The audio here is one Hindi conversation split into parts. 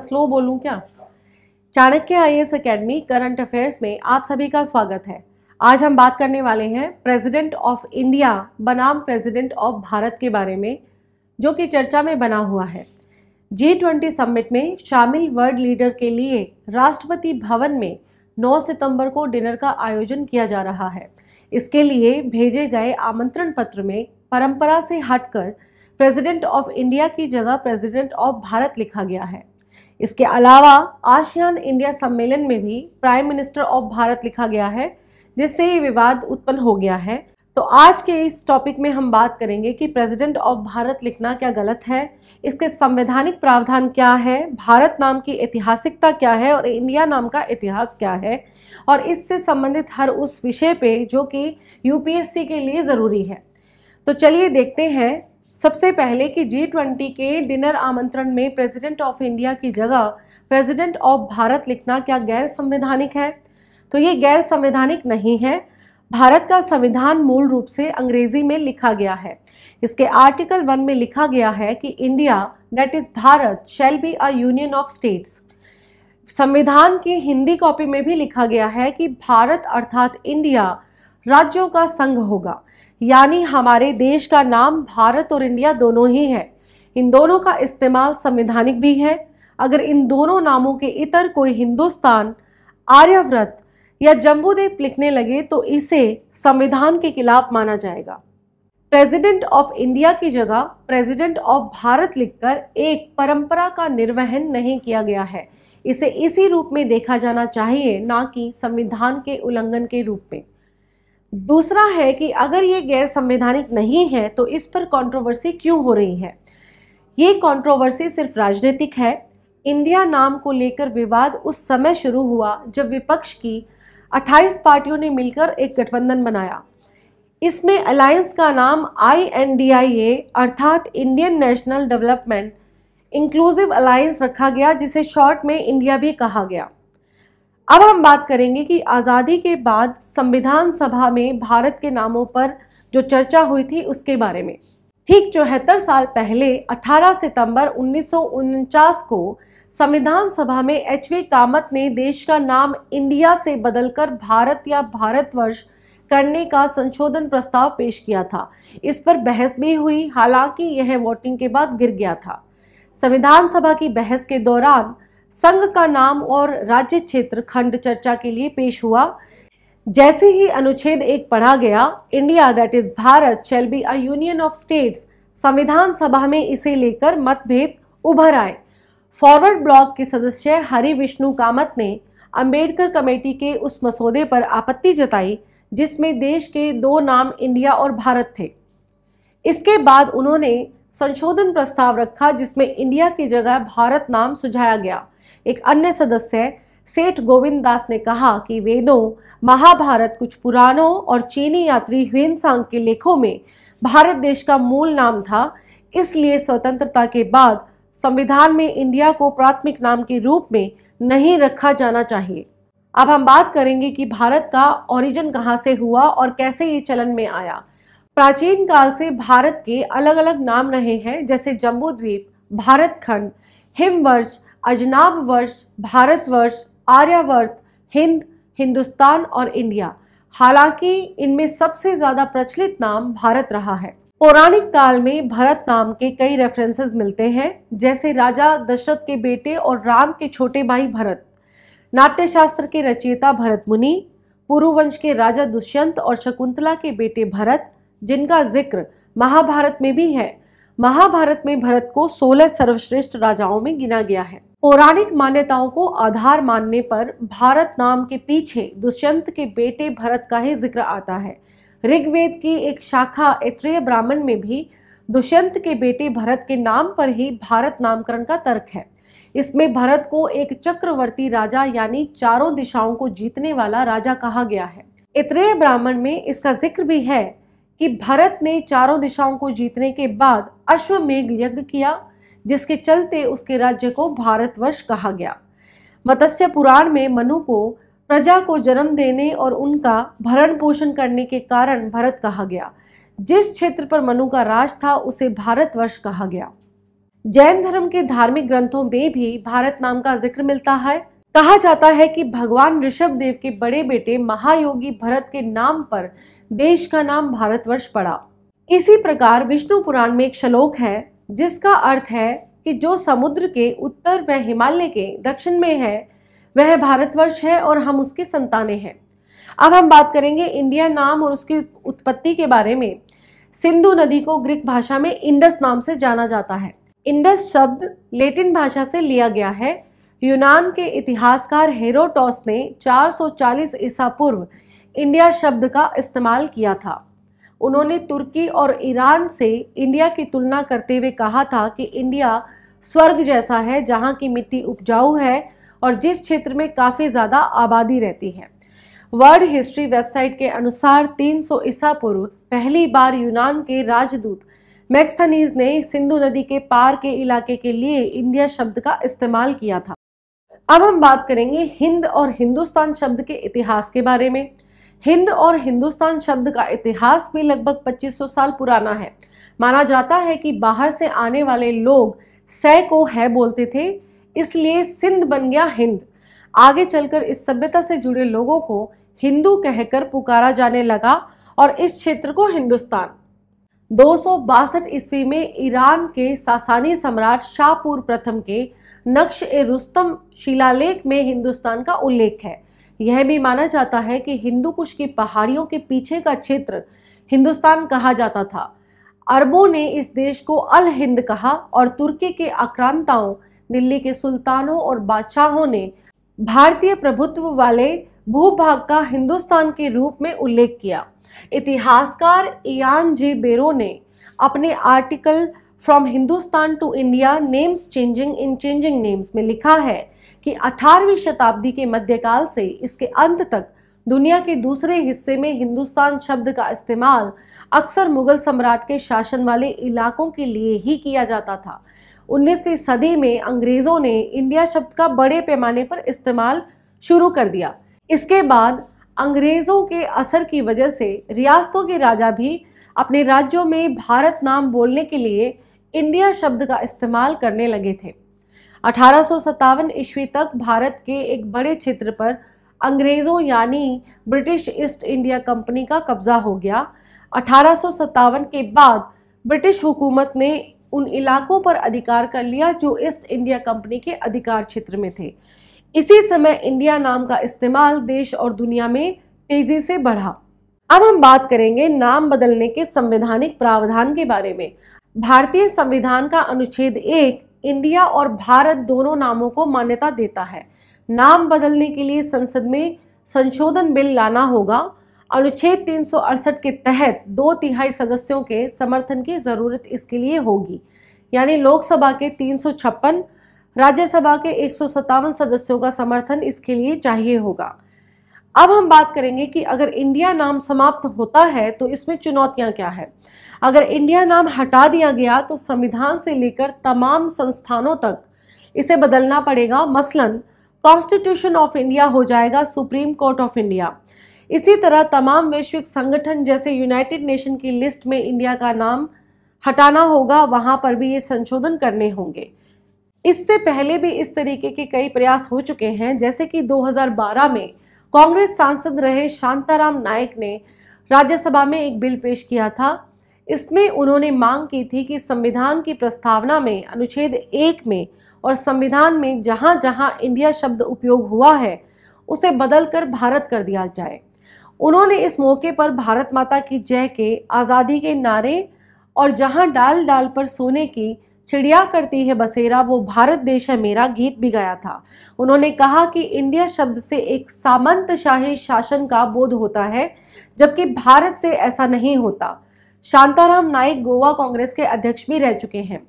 स्लो बोलूँ क्या Chanakya I S academy current affairs में आप सभी का स्वागत है आज हम बात करने वाले हैं प्रेसिडेंट ऑफ इंडिया बनाम प्रेसिडेंट ऑफ भारत के बारे में जो कि चर्चा में बना हुआ है जी ट्वेंटी समिट में शामिल वर्ल्ड लीडर के लिए राष्ट्रपति भवन में 9 सितंबर को डिनर का आयोजन किया जा रहा है इसके लिए भेजे गए आमंत्रण पत्र में परंपरा से हटकर प्रेसिडेंट ऑफ इंडिया की जगह प्रेसिडेंट ऑफ भारत लिखा गया है इसके अलावा आसियान इंडिया सम्मेलन में भी प्राइम मिनिस्टर ऑफ भारत लिखा गया है जिससे ये विवाद उत्पन्न हो गया है तो आज के इस टॉपिक में हम बात करेंगे कि प्रेसिडेंट ऑफ भारत लिखना क्या गलत है इसके संवैधानिक प्रावधान क्या है भारत नाम की ऐतिहासिकता क्या है और इंडिया नाम का इतिहास क्या है और इससे संबंधित हर उस विषय पे जो कि यूपीएससी के लिए ज़रूरी है तो चलिए देखते हैं सबसे पहले कि जी ट्वेंटी के डिनर आमंत्रण में प्रेसिडेंट ऑफ इंडिया की जगह प्रेसिडेंट ऑफ भारत लिखना क्या गैर संवैधानिक है तो ये गैर संवैधानिक नहीं है भारत का संविधान मूल रूप से अंग्रेजी में लिखा गया है इसके आर्टिकल वन में लिखा गया है कि India that is Bharat shall be a union of states संविधान की हिंदी कॉपी में भी लिखा गया है कि भारत अर्थात इंडिया राज्यों का संघ होगा यानी हमारे देश का नाम भारत और इंडिया दोनों ही है इन दोनों का इस्तेमाल संवैधानिक भी है अगर इन दोनों नामों के इतर कोई हिंदुस्तान आर्यव्रत या जम्बूद्वीप लिखने लगे तो इसे संविधान के खिलाफ माना जाएगा प्रेसिडेंट ऑफ इंडिया की जगह प्रेसिडेंट ऑफ भारत लिखकर एक परंपरा का निर्वहन नहीं किया गया है इसे इसी रूप में देखा जाना चाहिए ना कि संविधान के उल्लंघन के रूप में दूसरा है कि अगर ये गैर संवैधानिक नहीं है तो इस पर कंट्रोवर्सी क्यों हो रही है ये कंट्रोवर्सी सिर्फ राजनीतिक है इंडिया नाम को लेकर विवाद उस समय शुरू हुआ जब विपक्ष की 28 पार्टियों ने मिलकर एक गठबंधन बनाया इसमें अलायंस का नाम I N D I A अर्थात Indian national development inclusive alliance रखा गया जिसे शॉर्ट में इंडिया भी कहा गया अब हम बात करेंगे कि आज़ादी के बाद संविधान सभा में भारत के नामों पर जो चर्चा हुई थी उसके बारे में ठीक चौहत्तर साल पहले 18 सितंबर उन्नीस को संविधान सभा में एच वी कामत ने देश का नाम इंडिया से बदलकर भारत या भारतवर्ष करने का संशोधन प्रस्ताव पेश किया था इस पर बहस भी हुई हालांकि यह वोटिंग के बाद गिर गया था संविधान सभा की बहस के दौरान संघ का नाम और राज्य क्षेत्र खंड चर्चा के लिए पेश हुआ जैसे ही अनुच्छेद एक पढ़ा गया India that is Bharat shall be a union of states संविधान सभा में इसे लेकर मतभेद उभर आए फॉरवर्ड ब्लॉक के सदस्य हरि विष्णु कामत ने अंबेडकर कमेटी के उस मसौदे पर आपत्ति जताई जिसमें देश के दो नाम इंडिया और भारत थे इसके बाद उन्होंने संशोधन प्रस्ताव रखा जिसमें इंडिया की जगह भारत नाम सुझाया गया एक अन्य सदस्य सेठ गोविंद दास ने कहा कि वेदों महाभारत कुछ पुराणों और चीनी यात्री ह्वेन सांग के लेखों में भारत देश का मूल नाम था इसलिए स्वतंत्रता के बाद संविधान में इंडिया को प्राथमिक नाम के रूप में नहीं रखा जाना चाहिए अब हम बात करेंगे कि भारत का ओरिजिन कहाँ से हुआ और कैसे ये चलन में आया प्राचीन काल से भारत के अलग अलग नाम रहे हैं जैसे जम्बू द्वीप भारत खंड हिमवर्ष अजनाब वर्ष भारतवर्ष आर्यावर्त हिंद हिंदुस्तान और इंडिया हालांकि इनमें सबसे ज़्यादा प्रचलित नाम भारत रहा है पौराणिक काल में भरत नाम के कई रेफरेंसेस मिलते हैं जैसे राजा दशरथ के बेटे और राम के छोटे भाई भरत नाट्यशास्त्र के रचयिता भरत मुनि पुरुवंश के राजा दुष्यंत और शकुंतला के बेटे भरत जिनका जिक्र महाभारत में भी है महाभारत में भरत को 16 सर्वश्रेष्ठ राजाओं में गिना गया है पौराणिक मान्यताओं को आधार मानने पर भारत नाम के पीछे दुष्यंत के बेटे भरत का ही जिक्र आता है ऋग्वेद की एक शाखा इत्रेय ब्राह्मण में भी दुष्यंत के बेटे भरत के नाम पर ही भारत नामकरण का तर्क है इसमें भरत को एक चक्रवर्ती राजा यानी चारों दिशाओं को जीतने वाला राजा कहा गया है इत्रेय ब्राह्मण में इसका जिक्र भी है कि भरत ने चारों दिशाओं को जीतने के बाद अश्वमेघ यज्ञ किया जिसके चलते उसके राज्य को भारतवर्ष कहा गया मत्स्य पुराण में मनु को प्रजा को जन्म देने और उनका भरण पोषण करने के कारण भरत कहा गया जिस क्षेत्र पर मनु का राज था उसे भारतवर्ष कहा गया जैन धर्म के धार्मिक ग्रंथों में भी भारत नाम का जिक्र मिलता है कहा जाता है कि भगवान ऋषभ देव के बड़े बेटे महायोगी भरत के नाम पर देश का नाम भारतवर्ष पड़ा इसी प्रकार विष्णु पुराण में एक श्लोक है जिसका अर्थ है कि जो समुद्र के उत्तर व हिमालय के दक्षिण में है वह भारतवर्ष है और हम उसकी संतानें हैं अब हम बात करेंगे इंडिया नाम और उसकी उत्पत्ति के बारे में सिंधु नदी को ग्रीक भाषा में इंडस नाम से जाना जाता है इंडस शब्द लेटिन भाषा से लिया गया है यूनान के इतिहासकार हेरोटॉस ने 440 ईसा पूर्व इंडिया शब्द का इस्तेमाल किया था उन्होंने तुर्की और ईरान से इंडिया की तुलना करते हुए कहा था कि इंडिया स्वर्ग जैसा है जहाँ की मिट्टी उपजाऊ है और जिस क्षेत्र में काफ़ी ज़्यादा आबादी रहती है वर्ल्ड हिस्ट्री वेबसाइट के अनुसार 300 ईसा पूर्व पहली बार यूनान के राजदूत मैक्सथनीज ने सिंधु नदी के पार के इलाके के लिए इंडिया शब्द का इस्तेमाल किया था अब हम बात करेंगे हिंद और हिंदुस्तान शब्द के इतिहास के बारे में हिंद और हिंदुस्तान शब्द का इतिहास भी लगभग 2500 साल पुराना है माना जाता है कि बाहर से आने वाले लोग सै को है बोलते थे इसलिए सिंध बन गया हिंद आगे चलकर इस सभ्यता से जुड़े लोगों को हिंदू कहकर पुकारा जाने लगा और इस क्षेत्र को हिंदुस्तान दो ईस्वी में ईरान के सासानी सम्राट शाहपुर प्रथम के नक्श ए रुस्तम शिलालेख में हिंदुस्तान का उल्लेख है यह भी माना जाता है कि हिंदू कुश की पहाड़ियों के पीछे का क्षेत्र हिंदुस्तान कहा जाता था अरबों ने इस देश को अल हिंद कहा और तुर्की के आक्रांताओं दिल्ली के सुल्तानों और बादशाहों ने भारतीय प्रभुत्व वाले भूभाग का हिंदुस्तान के रूप में उल्लेख किया इतिहासकार इयान जी बेरो ने अपने article from Hindustan to India names changing in changing names में लिखा है कि 18वीं शताब्दी के मध्यकाल से इसके अंत तक दुनिया के दूसरे हिस्से में हिंदुस्तान शब्द का इस्तेमाल अक्सर मुगल सम्राट के शासन वाले इलाकों के लिए ही किया जाता था 19वीं सदी में अंग्रेज़ों ने इंडिया शब्द का बड़े पैमाने पर इस्तेमाल शुरू कर दिया इसके बाद अंग्रेज़ों के असर की वजह से रियासतों के राजा भी अपने राज्यों में भारत नाम बोलने के लिए इंडिया शब्द का इस्तेमाल करने लगे थे अठारह ईस्वी तक भारत के एक बड़े क्षेत्र पर अंग्रेज़ों यानी ब्रिटिश ईस्ट इंडिया कंपनी का कब्ज़ा हो गया अठारह के बाद ब्रिटिश हुकूमत ने उन इलाकों पर अधिकार कर लिया जो ईस्ट इंडिया कंपनी के अधिकार क्षेत्र में थे इसी समय इंडिया नाम का इस्तेमाल देश और दुनिया में तेजी से बढ़ा अब हम बात करेंगे नाम बदलने के संवैधानिक प्रावधान के बारे में भारतीय संविधान का अनुच्छेद एक इंडिया और भारत दोनों नामों को मान्यता देता है नाम बदलने के लिए संसद में संशोधन बिल लाना होगा अनुच्छेद 368 के तहत दो तिहाई सदस्यों के समर्थन की ज़रूरत इसके लिए होगी यानी लोकसभा के तीन राज्यसभा के एक सदस्यों का समर्थन इसके लिए चाहिए होगा अब हम बात करेंगे कि अगर इंडिया नाम समाप्त होता है तो इसमें चुनौतियां क्या है अगर इंडिया नाम हटा दिया गया तो संविधान से लेकर तमाम संस्थानों तक इसे बदलना पड़ेगा मसलन कॉन्स्टिट्यूशन ऑफ इंडिया हो जाएगा सुप्रीम कोर्ट ऑफ इंडिया इसी तरह तमाम वैश्विक संगठन जैसे यूनाइटेड नेशन की लिस्ट में इंडिया का नाम हटाना होगा वहाँ पर भी ये संशोधन करने होंगे इससे पहले भी इस तरीके के कई प्रयास हो चुके हैं जैसे कि 2012 में कांग्रेस सांसद रहे शांताराम नायक ने राज्यसभा में एक बिल पेश किया था इसमें उन्होंने मांग की थी कि संविधान की प्रस्तावना में अनुच्छेद एक में और संविधान में जहाँ जहाँ इंडिया शब्द उपयोग हुआ है उसे बदल कर भारत कर दिया जाए उन्होंने इस मौके पर भारत माता की जय के आज़ादी के नारे और जहाँ डाल डाल पर सोने की चिड़िया करती है बसेरा वो भारत देश है मेरा गीत भी गाया था उन्होंने कहा कि इंडिया शब्द से एक सामंतशाही शासन का बोध होता है जबकि भारत से ऐसा नहीं होता शांताराम नाइक गोवा कांग्रेस के अध्यक्ष भी रह चुके हैं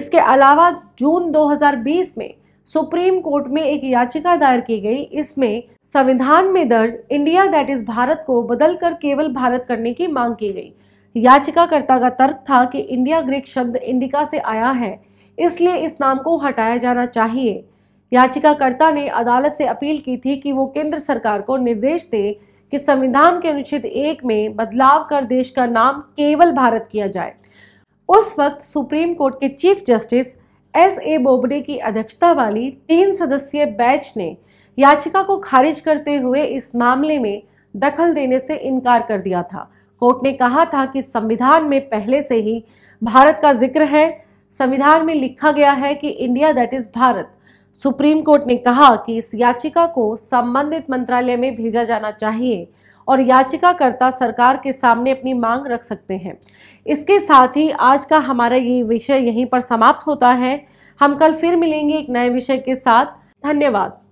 इसके अलावा जून 2020 में सुप्रीम कोर्ट में एक याचिका दायर की गई इसमें संविधान में दर्ज इंडिया दैट इज भारत को बदल कर केवल भारत करने की मांग की गई याचिकाकर्ता का तर्क था कि इंडिया ग्रीक शब्द इंडिका से आया है इसलिए इस नाम को हटाया जाना चाहिए याचिकाकर्ता ने अदालत से अपील की थी कि वो केंद्र सरकार को निर्देश दे कि संविधान के अनुच्छेद एक में बदलाव कर देश का नाम केवल भारत किया जाए उस वक्त सुप्रीम कोर्ट के chief justice S A Bobde की अध्यक्षता वाली तीन सदस्यीय बैच ने याचिका को खारिज करते हुए इस मामले में दखल देने से इनकार कर दिया था कोर्ट ने कहा था कि संविधान में पहले से ही भारत का जिक्र है संविधान में लिखा गया है कि India that is Bharat Supreme Court ने कहा कि इस याचिका को संबंधित मंत्रालय में भेजा जाना चाहिए और याचिकाकर्ता सरकार के सामने अपनी मांग रख सकते हैं इसके साथ ही आज का हमारा ये विषय यहीं पर समाप्त होता है हम कल फिर मिलेंगे एक नए विषय के साथ धन्यवाद